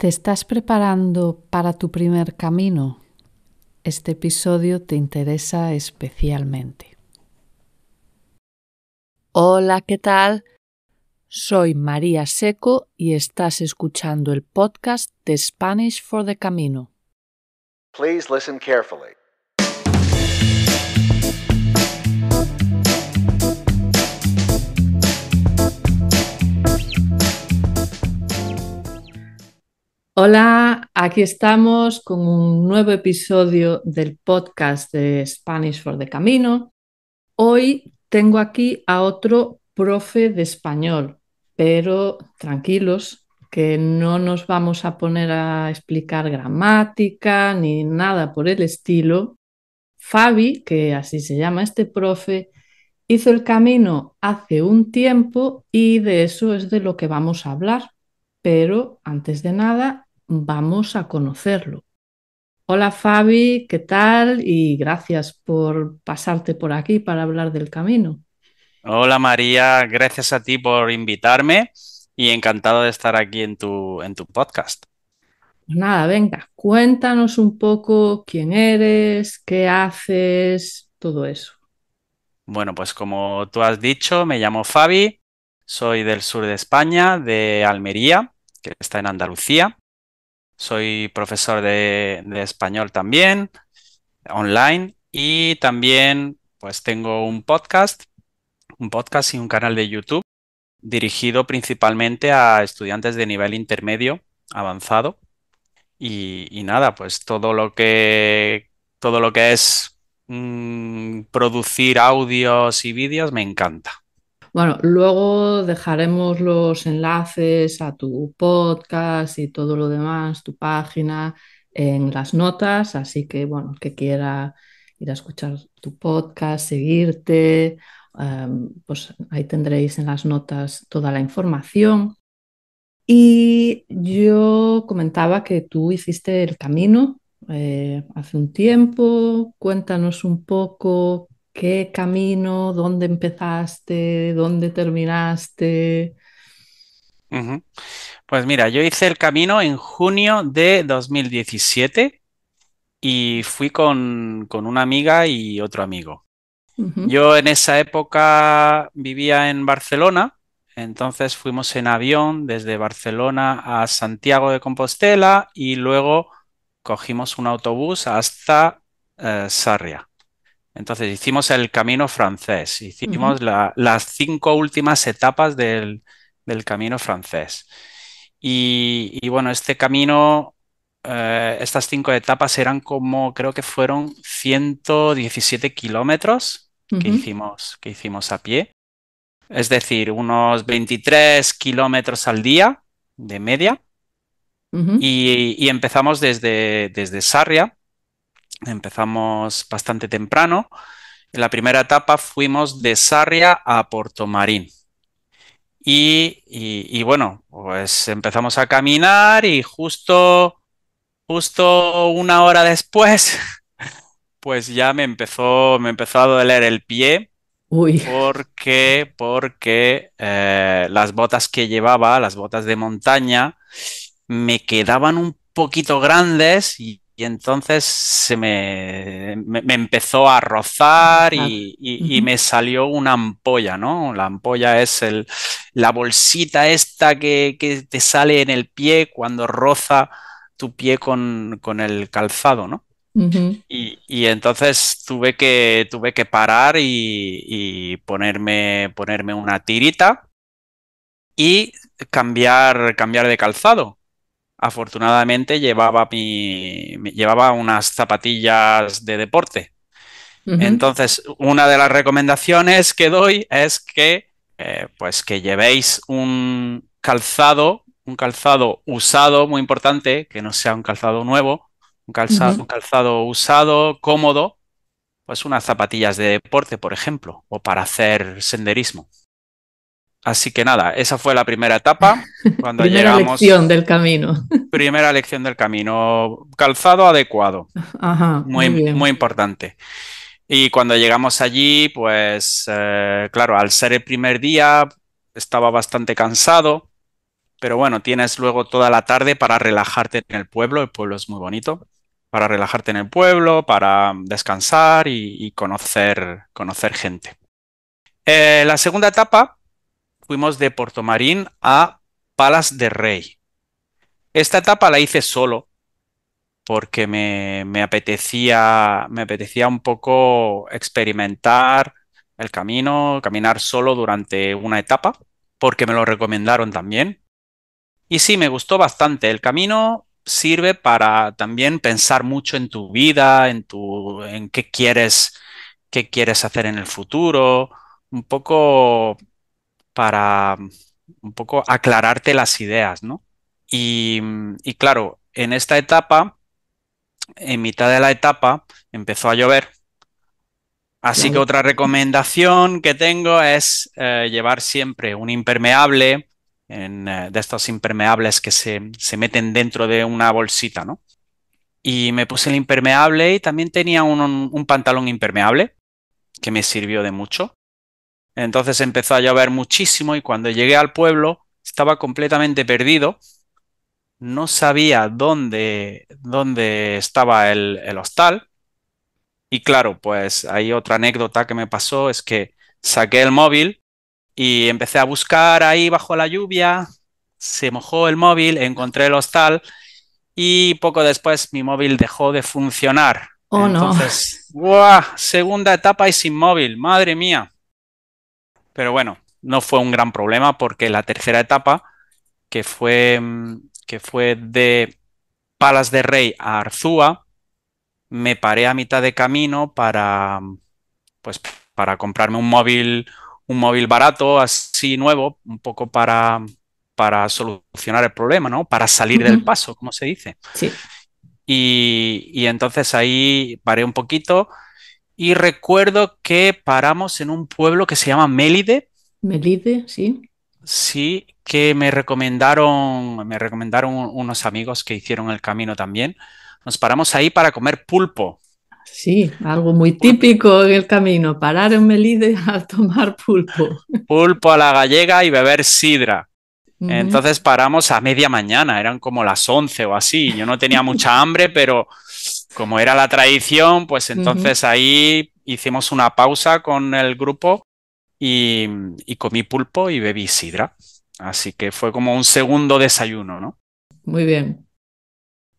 ¿Te estás preparando para tu primer camino? Este episodio te interesa especialmente. Hola, ¿qué tal? Soy María Seco y estás escuchando el podcast de Spanish for the Camino. Please listen carefully. Hola, aquí estamos con un nuevo episodio del podcast de Spanish for the Camino. Hoy tengo aquí a otro profe de español, pero tranquilos, que no nos vamos a poner a explicar gramática ni nada por el estilo. Fabi, que así se llama este profe, hizo el camino hace un tiempo y de eso es de lo que vamos a hablar pero antes de nada vamos a conocerlo. Hola Fabi, ¿qué tal? Y gracias por pasarte por aquí para hablar del camino. Hola María, gracias a ti por invitarme y encantado de estar aquí en tu, podcast. Pues nada, venga, cuéntanos un poco quién eres, qué haces, todo eso. Bueno, pues como tú has dicho, me llamo Fabi, soy del sur de España, de Almería, que está en Andalucía. Soy profesor de, español también, online, y también pues tengo un podcast, un podcast y un canal de YouTube dirigido principalmente a estudiantes de nivel intermedio avanzado. Y, nada, pues todo lo que todo lo que es mm, producir audios y vídeos me encanta. Bueno, luego dejaremos los enlaces a tu podcast y todo lo demás, tu página, en las notas, así que, bueno, el que quiera ir a escuchar tu podcast, seguirte, em, pues ahí tendréis en las notas toda la información. Y yo comentaba que tú hiciste el camino eh, hace un tiempo, cuéntanos un poco qué camino, dónde empezaste, dónde terminaste. Pues mira, yo hice el camino en junio de 2017 y fui con, con una amiga y otro amigo. Yo en esa época vivía en Barcelona, entonces fuimos en avión desde Barcelona a Santiago de Compostela y luego cogimos un autobús hasta eh, Sarria. Entonces hicimos el camino francés, hicimos las cinco últimas etapas del, camino francés. Y, bueno, este camino, eh, estas cinco etapas eran como, creo que fueron 117 kilómetros que, hicimos, que hicimos a pie. Es decir, unos 23 kilómetros al día de media. y, empezamos desde, desde Sarria, Empezamos bastante temprano. En la primera etapa fuimos de Sarria a Portomarín. Y, y, bueno, pues empezamos a caminar y justo, justo una hora después, pues ya me empezó, a doler el pie. Uy. Porque, porque eh, las botas que llevaba, las botas de montaña, me quedaban un poquito grandes y y entonces se me, empezó a rozar y, me salió una ampolla, ¿no? La ampolla es el, la bolsita esta que, te sale en el pie cuando roza tu pie con, con el calzado, ¿no? y, entonces tuve que, tuve que parar y, y, ponerme, ponerme una tirita y cambiar, cambiar de calzado afortunadamente llevaba, llevaba unas zapatillas de deporte. Entonces, una de las recomendaciones que doy es que, eh, pues que llevéis un calzado, un calzado usado, muy importante, que no sea un calzado nuevo, un calzado, un calzado usado, cómodo, pues unas zapatillas de deporte, por ejemplo, o para hacer senderismo. Así que nada, esa fue la primera etapa. Cuando primera lección del camino. primera lección del camino. Calzado adecuado. muy, muy, importante. Y cuando llegamos allí, pues eh, claro, al ser el primer día, estaba bastante cansado, pero bueno, tienes luego toda la tarde para relajarte en el pueblo. El pueblo es muy bonito. Para relajarte en el pueblo, para descansar y, conocer, conocer gente. Eh, la segunda etapa fuimos de Portomarín a Palas de Rey. Esta etapa la hice solo porque me, me, apetecía, me apetecía un poco experimentar el camino, caminar solo durante una etapa, porque me lo recomendaron también. Y sí, me gustó bastante. El camino sirve para también pensar mucho en tu vida, en tu en qué quieres, qué quieres hacer en el futuro, un poco para mm, un poco aclararte las ideas, ¿no? Mm, y, claro, en esta etapa, en mitad de la etapa, empezó a llover. Así que otra recomendación que tengo es eh, llevar siempre un impermeable, eh, de estos impermeables que se, meten dentro de una bolsita, ¿no? Y me puse el impermeable y también tenía un pantalón impermeable que me sirvió de mucho. Entonces empezó a llover muchísimo y cuando llegué al pueblo estaba completamente perdido. No sabía dónde, dónde estaba el, hostal. Y claro, pues hay otra anécdota que me pasó, es que saqué el móvil y empecé a buscar ahí bajo la lluvia, se mojó el móvil, encontré el hostal y poco después mi móvil dejó de funcionar. Oh, Entonces, no. ¡buah! Segunda etapa y sin móvil, madre mía. Pero bueno, no fue un gran problema porque la tercera etapa, que fue, mm, que fue de Palas de Rey a Arzúa, me paré a mitad de camino para, pues, para comprarme un móvil, un móvil barato, así nuevo, un poco para, para solucionar el problema, ¿no? Para salir del paso, como se dice. Sí. Y, y entonces ahí paré un poquito y recuerdo que paramos en un pueblo que se llama Melide. Melide, sí. Sí, que me recomendaron, me recomendaron unos amigos que hicieron el camino también. Nos paramos ahí para comer pulpo. Sí, algo muy típico en el camino, parar en Melide a tomar pulpo. Pulpo a la gallega y beber sidra. Entonces paramos a media mañana, eran como las 11 o así. Yo no tenía mucha hambre, pero como era la tradición, pues entonces ahí hicimos una pausa con el grupo y, comí pulpo y bebí sidra. Así que fue como un segundo desayuno, ¿no? Muy bien.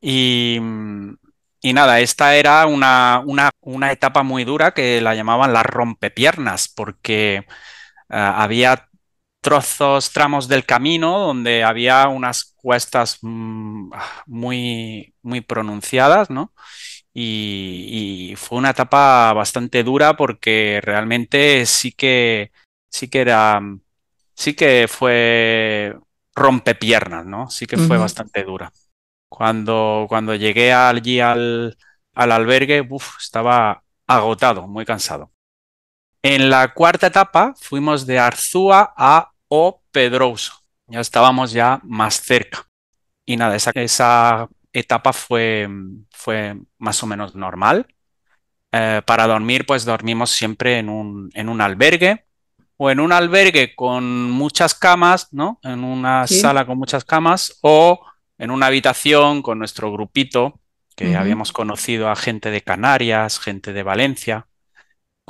Y, nada, esta era una, etapa muy dura que la llamaban las rompepiernas, porque ah, había trozos, tramos del camino donde había unas cuestas mm, ah, muy, muy pronunciadas, ¿no? Y, fue una etapa bastante dura porque realmente sí que, sí que era, sí que fue rompepiernas, ¿no? Sí que fue bastante dura. Cuando, cuando llegué allí al, albergue, uf, estaba agotado, muy cansado. En la cuarta etapa fuimos de Arzúa a O Pedroso. Ya estábamos ya más cerca. Y nada, esa, etapa fue, más o menos normal. Eh, para dormir, pues dormimos siempre en un, albergue o en un albergue con muchas camas, ¿no? En una sala con muchas camas o en una habitación con nuestro grupito que habíamos conocido a gente de Canarias, gente de Valencia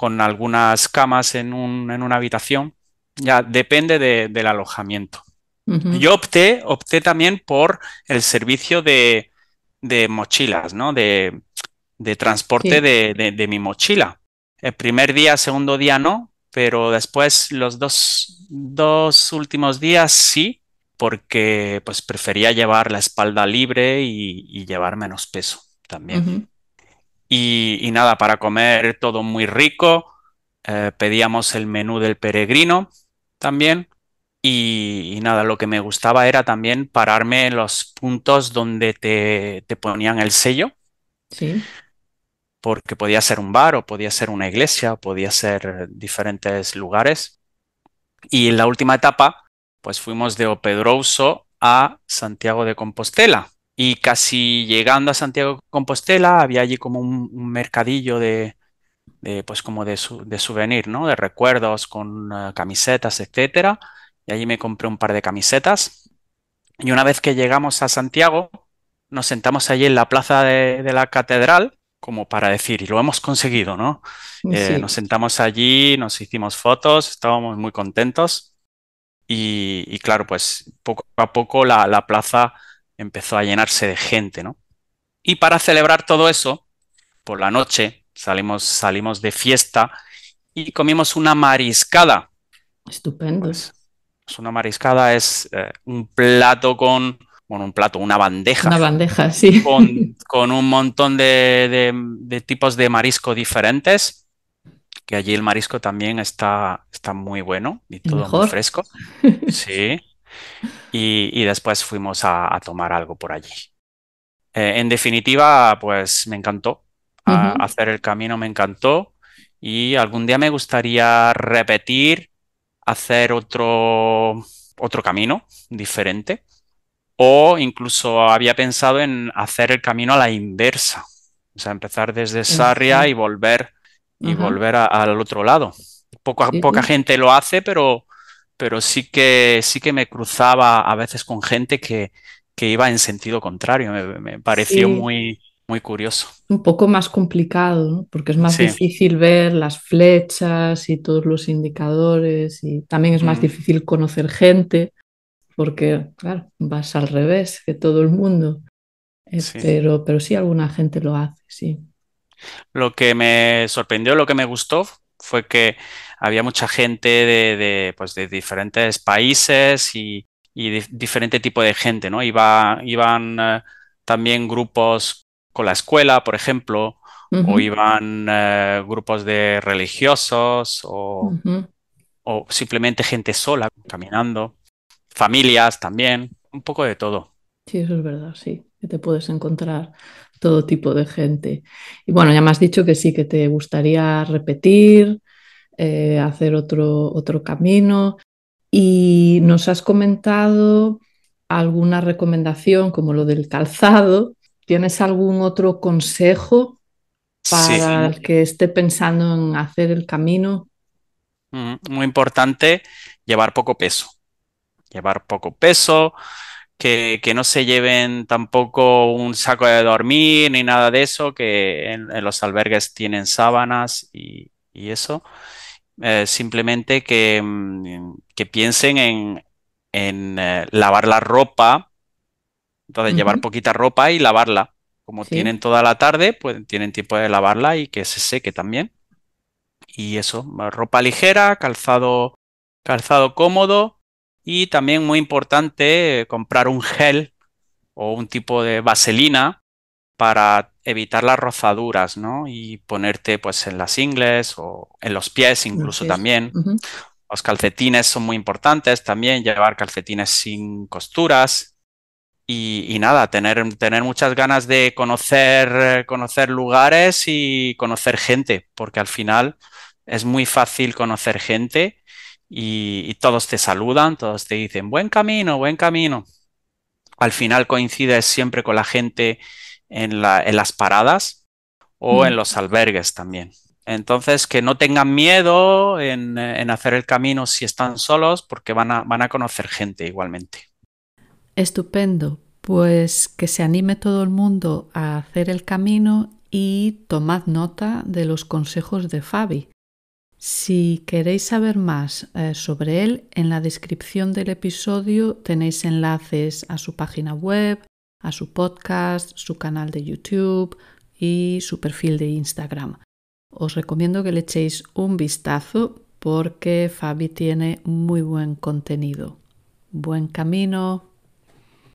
con algunas camas en, un, en una habitación. Ya depende del alojamiento. Yo opté, opté también por el servicio de, mochilas, ¿no? De, transporte de, mi mochila. El primer día, segundo día no, pero después los dos, últimos días sí, porque pues prefería llevar la espalda libre y, llevar menos peso también. Y, nada, para comer todo muy rico. Eh, pedíamos el menú del peregrino también. Y, nada, lo que me gustaba era también pararme en los puntos donde te, te ponían el sello. Sí. Porque podía ser un bar o podía ser una iglesia, podía ser diferentes lugares. Y en la última etapa, pues fuimos de Opedrouso a Santiago de Compostela. Y casi llegando a Santiago de Compostela había allí como un, mercadillo de, pues como de, de souvenir, ¿no? De recuerdos con eh, camisetas, etcétera. Y allí me compré un par de camisetas. Y una vez que llegamos a Santiago, nos sentamos allí en la plaza de, la catedral, como para decir, y lo hemos conseguido, ¿no? Mm, eh, nos sentamos allí, nos hicimos fotos, estábamos muy contentos. Y, claro, pues poco a poco la, la plaza empezó a llenarse de gente, ¿no? Y para celebrar todo eso, por la noche salimos, salimos de fiesta y comimos una mariscada. Estupendo. Es pues, pues una mariscada es eh, un plato con, bueno, un plato, una bandeja. Una bandeja, sí. Con, un montón de, de, tipos de marisco diferentes, que allí el marisco también está, está muy bueno y todo muy fresco. Sí y, después fuimos a, tomar algo por allí. Eh, en definitiva, pues me encantó. hacer el camino me encantó y algún día me gustaría repetir, hacer otro, otro camino diferente. O incluso había pensado en hacer el camino a la inversa. O sea, empezar desde Sarria y volver, y volver al otro lado. Poca, poca gente lo hace, pero pero sí que, sí que me cruzaba a veces con gente que, iba en sentido contrario. Me, pareció muy, muy curioso. Un poco más complicado, porque es más difícil ver las flechas y todos los indicadores y también es más mm. difícil conocer gente porque, claro, vas al revés que todo el mundo. Eh, pero, pero sí, alguna gente lo hace, sí. Lo que me sorprendió, lo que me gustó fue que había mucha gente de, pues, diferentes países y, de diferente tipo de gente, ¿no? Iba, iban eh, también grupos con la escuela, por ejemplo, o iban eh, grupos de religiosos o, o, simplemente gente sola caminando, familias también, un poco de todo. Sí, eso es verdad, sí, que te puedes encontrar todo tipo de gente. Y bueno, ya me has dicho que sí, que te gustaría repetir eh, hacer otro, otro camino. Y nos has comentado alguna recomendación como lo del calzado. ¿Tienes algún otro consejo para el que esté pensando en hacer el camino? Mm, muy importante llevar poco peso. Llevar poco peso, que, no se lleven tampoco un saco de dormir ni nada de eso, que en, los albergues tienen sábanas y eso. Eh, simplemente mm, que, piensen en, en eh, lavar la ropa, entonces llevar poquita ropa y lavarla. Como tienen toda la tarde, pues tienen tiempo de lavarla y que se seque también. Y eso, ropa ligera, calzado, calzado cómodo y también muy importante eh, comprar un gel o un tipo de vaselina para evitar las rozaduras, ¿no? Y ponerte pues en las ingles o en los pies incluso también. Los calcetines son muy importantes también, llevar calcetines sin costuras. Y, nada, tener, tener, muchas ganas de conocer, conocer lugares y conocer gente, porque al final es muy fácil conocer gente y todos te saludan, todos te dicen, buen camino, buen camino. Al final coincides siempre con la gente en, las paradas o mm. en los albergues también. Entonces, que no tengan miedo en, hacer el camino si están solos, porque van a, conocer gente igualmente. Estupendo. Pues que se anime todo el mundo a hacer el camino y tomad nota de los consejos de Fabi. Si queréis saber más eh, sobre él, en la descripción del episodio tenéis enlaces a su página web, a su podcast, su canal de YouTube y su perfil de Instagram. Os recomiendo que le echéis un vistazo porque Fabi tiene muy buen contenido. Buen camino.